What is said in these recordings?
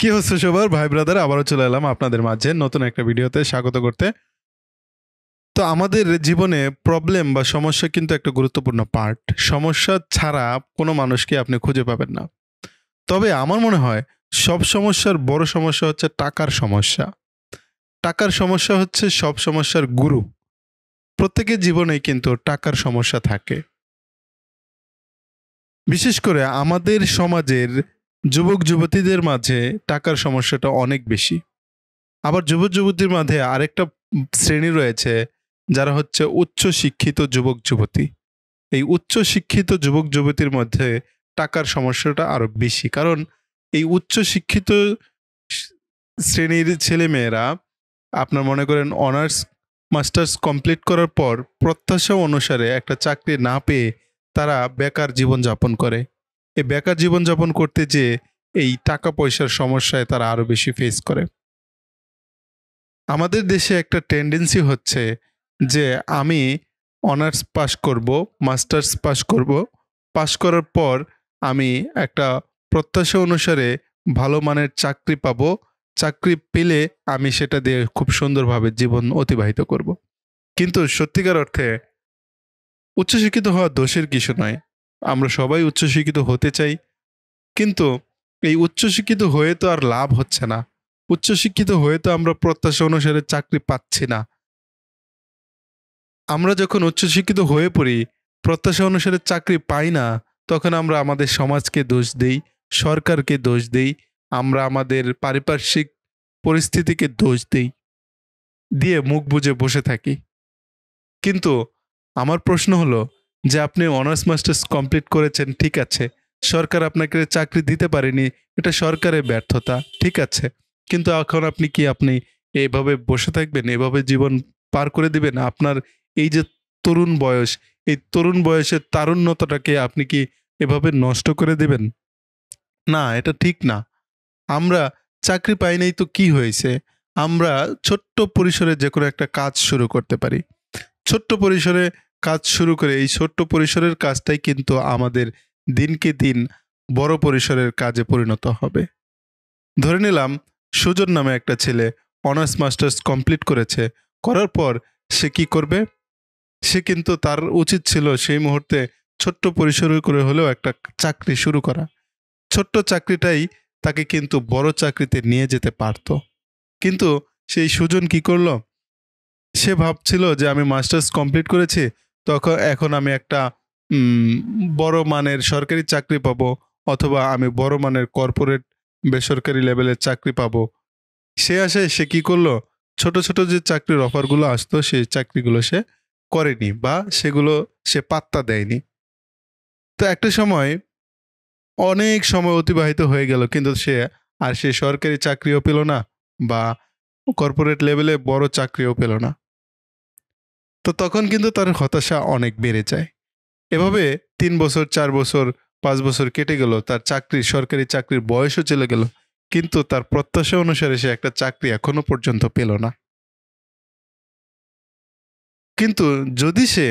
কি হচ্ছে সবার ভাই ব্রাদার আবারও চলে এলাম আপনাদের মাঝে নতুন একটা ভিডিওতে স্বাগত করতে তো আমাদের জীবনে প্রবলেম বা সমস্যা কিন্তু একটা গুরুত্বপূর্ণ পার্ট সমস্যা ছাড়া কোনো মানুষকে আপনি খুঁজে পাবেন না তবে আমার মনে হয় সব সমস্যার বড় সমস্যা হচ্ছে টাকার সমস্যা টাকার সমস্যা হচ্ছে সব সমস্যার গুরু প্রত্যেকের জীবনেই কিন্তু টাকার সমস্যা থাকে বিশেষ করে আমাদের সমাজের যুবক যুবতীদের মাঝে টাকার সমস্যাটা অনেক বেশি আবার যুবক যুবতীর মাঝে আরেকটা শ্রেণী রয়েছে যারা হচ্ছে উচ্চ শিক্ষিত যুবক যুবতী এই উচ্চ শিক্ষিত যুবক যুবতীর মধ্যে টাকার সমস্যাটা আরও বেশি কারণ এই উচ্চ শিক্ষিত শ্রেণীর ছেলেমেয়েরা আপনার মনে করেন অনার্স মাস্টার্স কমপ্লিট করার পর প্রত্যাশা অনুসারে একটা চাকরি না পেয়ে তারা বেকার জীবন যাপন করে এ বেকার জীবনযাপন করতে যে এই টাকা পয়সার সমস্যায় তারা আরও বেশি ফেস করে আমাদের দেশে একটা টেন্ডেন্সি হচ্ছে যে আমি অনার্স পাস করব মাস্টার্স পাস করব পাস করার পর আমি একটা প্রত্যাশা অনুসারে ভালো মানের চাকরি পাব চাকরি পেলে আমি সেটা দিয়ে খুব সুন্দরভাবে জীবন অতিবাহিত করব কিন্তু সত্যিকার অর্থে উচ্চশিক্ষিত হওয়া দোষের কিছু নয় আমরা সবাই উচ্চশিক্ষিত হতে চাই কিন্তু এই উচ্চশিক্ষিত হয়ে তো আর লাভ হচ্ছে না উচ্চশিক্ষিত হয়ে তো আমরা প্রত্যাশা অনুসারে চাকরি পাচ্ছি না আমরা যখন উচ্চশিক্ষিত হয়ে পড়ি প্রত্যাশা অনুসারে চাকরি পাই না তখন আমরা আমাদের সমাজকে দোষ দেই সরকারকে দোষ দেই আমরা আমাদের পারিপার্শ্বিক পরিস্থিতিকে দোষ দেই দিয়ে মুখ বুঝে বসে থাকি কিন্তু আমার প্রশ্ন হলো যে আপনি অনার্স মাস্টার্স কমপ্লিট করেছেন ঠিক আছে সরকার আপনাকে চাকরি দিতে পারেনি এটা সরকারের ব্যর্থতা ঠিক আছে কিন্তু এখন আপনি কি আপনি এভাবে বসে থাকবেন এভাবে জীবন পার করে দিবেন আপনার এই যে তরুণ বয়স এই তরুণ বয়সের তারুণ্যতাটাকে আপনি কি এভাবে নষ্ট করে দিবেন না এটা ঠিক না আমরা চাকরি পাই নাই তো কি হয়েছে আমরা ছোট্ট পরিসরে যে কোনো একটা কাজ শুরু করতে পারি ছোট্ট পরিসরে কাজ শুরু করে এই ছোট্ট পরিসরের কাজটাই কিন্তু আমাদের দিনকে দিন বড় পরিসরের কাজে পরিণত হবে ধরে নিলাম সুজন নামে একটা ছেলে অনার্স মাস্টার্স কমপ্লিট করেছে করার পর সে কি করবে সে কিন্তু তার উচিত ছিল সেই মুহূর্তে ছোট্ট পরিসর করে হলেও একটা চাকরি শুরু করা ছোট্ট চাকরিটাই তাকে কিন্তু বড় চাকরিতে নিয়ে যেতে পারত কিন্তু সেই সুজন কি করলো সে ভাবছিল যে আমি মাস্টার্স কমপ্লিট করেছি তখন এখন আমি একটা বড় মানের সরকারি চাকরি পাব অথবা আমি বড় মানের কর্পোরেট বেসরকারি লেভেলের চাকরি পাব সে আসে সে কি করলো ছোট ছোট যে চাকরির অফারগুলো আসতো সেই চাকরিগুলো সে করেনি বা সেগুলো সে পাত্তা দেয়নি তো একটা সময় অনেক সময় অতিবাহিত হয়ে গেল কিন্তু সে আর সে সরকারি চাকরিও পেল না বা কর্পোরেট লেভেলে বড় চাকরিও পেল না তো তখন কিন্তু তার হতাশা অনেক বেড়ে যায় এভাবে তিন বছর চার বছর পাঁচ বছর কেটে গেল তার চাকরি সরকারি চাকরির বয়সও চলে গেল কিন্তু তার প্রত্যাশা অনুসারে সে একটা চাকরি এখনো পর্যন্ত পেল না কিন্তু যদি সে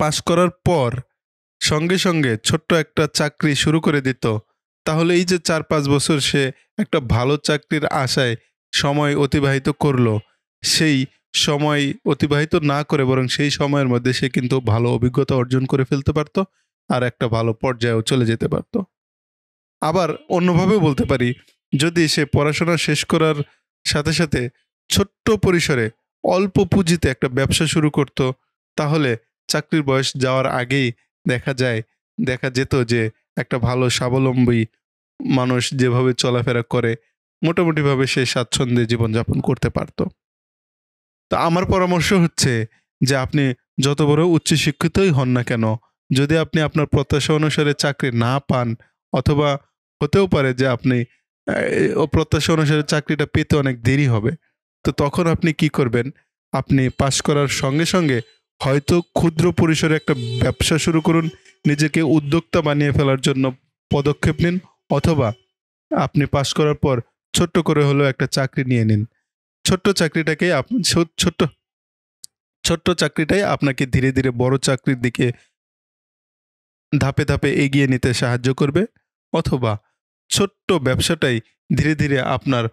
পাশ করার পর সঙ্গে সঙ্গে ছোট্ট একটা চাকরি শুরু করে দিত তাহলে এই যে চার পাঁচ বছর সে একটা ভালো চাকরির আশায় সময় অতিবাহিত করলো সেই সময় অতিবাহিত না করে বরং সেই সময়ের মধ্যে সে কিন্তু ভালো অভিজ্ঞতা অর্জন করে ফেলতে পারত আর একটা ভালো পর্যায়েও চলে যেতে পারত আবার অন্যভাবে বলতে পারি যদি সে পড়াশোনা শেষ করার সাথে সাথে ছোট্ট পরিসরে অল্প পুঁজিতে একটা ব্যবসা শুরু করত তাহলে চাকরির বয়স যাওয়ার আগেই দেখা যায় দেখা যেত যে একটা ভালো স্বাবলম্বী মানুষ যেভাবে চলাফেরা করে মোটামুটিভাবে সে স্বাচ্ছন্দ্যে জীবনযাপন করতে পারতো তো আমার পরামর্শ হচ্ছে যে আপনি যত বড় উচ্চশিক্ষিতই হন না কেন যদি আপনি আপনার প্রত্যাশা অনুসারে চাকরি না পান অথবা হতেও পারে যে আপনি প্রত্যাশা অনুসারে চাকরিটা পেতে অনেক দেরি হবে তো তখন আপনি কি করবেন আপনি পাশ করার সঙ্গে সঙ্গে হয়তো ক্ষুদ্র পরিসরে একটা ব্যবসা শুরু করুন নিজেকে উদ্যোক্তা বানিয়ে ফেলার জন্য পদক্ষেপ নিন অথবা আপনি পাশ করার পর ছোট্ট করে হলেও একটা চাকরি নিয়ে নিন ছোট্ট চাকরিটাকে ছোট্ট ছোট্ট চাকরিটাই আপনাকে ধীরে ধীরে বড় চাকরির দিকে ধাপে ধাপে এগিয়ে নিতে সাহায্য করবে অথবা ছোট্ট ব্যবসাটাই ধীরে ধীরে আপনার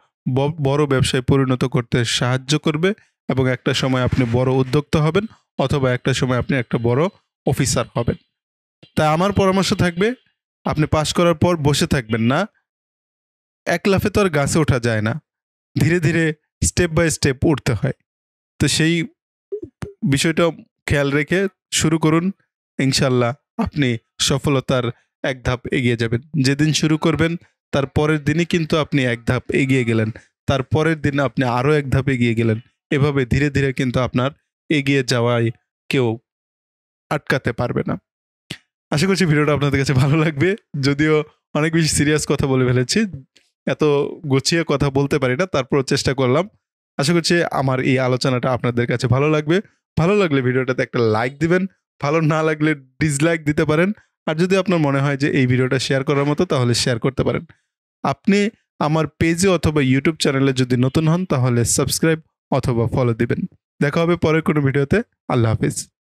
বড় ব্যবসায় পরিণত করতে সাহায্য করবে এবং একটা সময় আপনি বড় উদ্যোক্তা হবেন অথবা একটা সময় আপনি একটা বড় অফিসার হবেন তাই আমার পরামর্শ থাকবে আপনি পাশ করার পর বসে থাকবেন না এক লাফে তো আর গাছে ওঠা যায় না ধীরে ধীরে স্টেপ বাই স্টেপ উঠতে হয় তো সেই বিষয়টা খেয়াল রেখে শুরু করুন ইনশাল্লাহ আপনি সফলতার এক ধাপ এগিয়ে যাবেন যেদিন শুরু করবেন তার পরের দিনই কিন্তু আপনি এক ধাপ এগিয়ে গেলেন তার পরের দিন আপনি আরও এক ধাপ এগিয়ে গেলেন এভাবে ধীরে ধীরে কিন্তু আপনার এগিয়ে যাওয়ায় কেউ আটকাতে পারবে না আশা করছি ভিডিওটা আপনাদের কাছে ভালো লাগবে যদিও অনেক বেশি সিরিয়াস কথা বলে ফেলেছি এত গুছিয়ে কথা বলতে পারি না তারপর চেষ্টা করলাম আশা করছি আমার এই আলোচনাটা আপনাদের কাছে ভালো লাগবে ভালো লাগলে ভিডিওটাতে একটা লাইক দিবেন ভালো না লাগলে ডিসলাইক দিতে পারেন আর যদি আপনার মনে হয় যে এই ভিডিওটা শেয়ার করার মতো তাহলে শেয়ার করতে পারেন আপনি আমার পেজে অথবা ইউটিউব চ্যানেলে যদি নতুন হন তাহলে সাবস্ক্রাইব অথবা ফলো দিবেন দেখা হবে পরের কোনো ভিডিওতে আল্লাহ হাফিজ